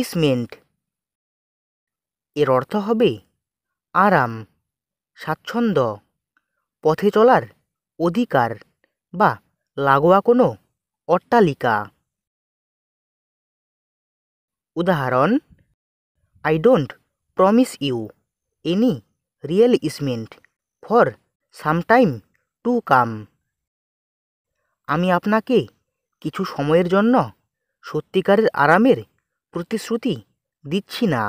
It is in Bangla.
ইসমেন্ট এর অর্থ হবে আরাম স্বাচ্ছন্দ্য পথে চলার অধিকার বা লাগোয়া কোনো অট্টালিকা উদাহরণ I don't promise you any real easement for sometime to come আমি আপনাকে কিছু সময়ের জন্য সত্যিকারের আরামের প্রতিশ্রুতি দিচ্ছি না